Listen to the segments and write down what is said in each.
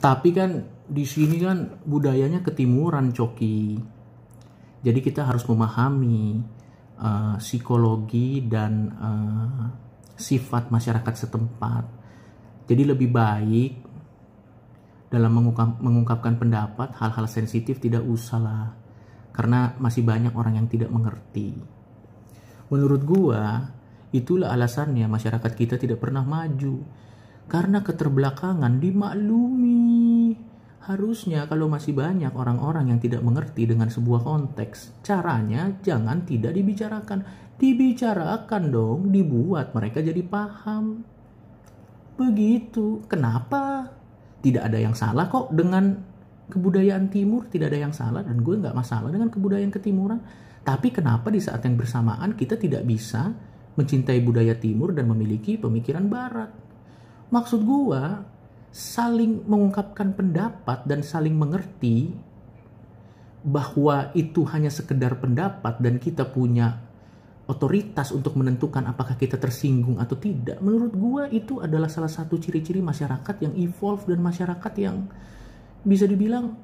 Tapi kan di sini kan budayanya ketimuran, Coki. Jadi kita harus memahami uh, psikologi dan uh, sifat masyarakat setempat. Jadi lebih baik dalam mengungkap, mengungkapkan pendapat hal-hal sensitif tidak usah lah, karena masih banyak orang yang tidak mengerti. Menurut gua, itulah alasannya masyarakat kita tidak pernah maju karena keterbelakangan dimaklumi. Harusnya kalau masih banyak orang-orang yang tidak mengerti dengan sebuah konteks, caranya jangan tidak dibicarakan. Dibicarakan dong, dibuat mereka jadi paham. Begitu. Kenapa? Tidak ada yang salah kok dengan kebudayaan timur, tidak ada yang salah dan gue nggak masalah dengan kebudayaan ketimuran. Tapi kenapa di saat yang bersamaan kita tidak bisa mencintai budaya timur dan memiliki pemikiran barat? Maksud gua saling mengungkapkan pendapat dan saling mengerti bahwa itu hanya sekedar pendapat dan kita punya otoritas untuk menentukan apakah kita tersinggung atau tidak. Menurut gua itu adalah salah satu ciri-ciri masyarakat yang evolve dan masyarakat yang bisa dibilang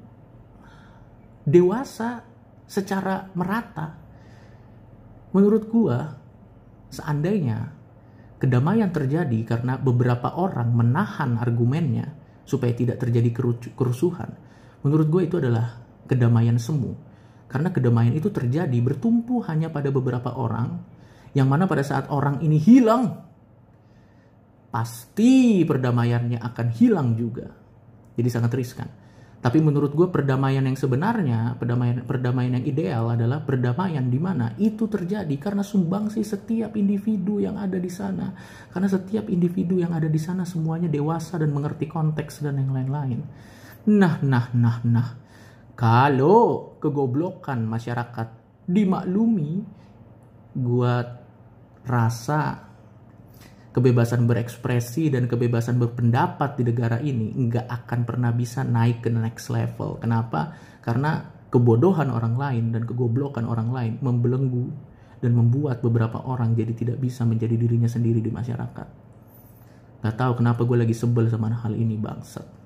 dewasa secara merata. Menurut gua seandainya kedamaian terjadi karena beberapa orang menahan argumennya supaya tidak terjadi kerusuhan. Menurut gue itu adalah kedamaian semu. Karena kedamaian itu terjadi bertumpu hanya pada beberapa orang yang mana pada saat orang ini hilang pasti perdamaiannya akan hilang juga. Jadi sangat riskan. Tapi menurut gue perdamaian yang sebenarnya, perdamaian perdamaian yang ideal adalah perdamaian di mana itu terjadi karena sumbangsi setiap individu yang ada di sana. Karena setiap individu yang ada di sana semuanya dewasa dan mengerti konteks dan yang lain-lain. Nah, nah, nah, nah. Kalau kegoblokan masyarakat dimaklumi, gue rasa kebebasan berekspresi dan kebebasan berpendapat di negara ini nggak akan pernah bisa naik ke next level. Kenapa? Karena kebodohan orang lain dan kegoblokan orang lain membelenggu dan membuat beberapa orang jadi tidak bisa menjadi dirinya sendiri di masyarakat. Gak tahu kenapa gue lagi sebel sama hal ini bangsat.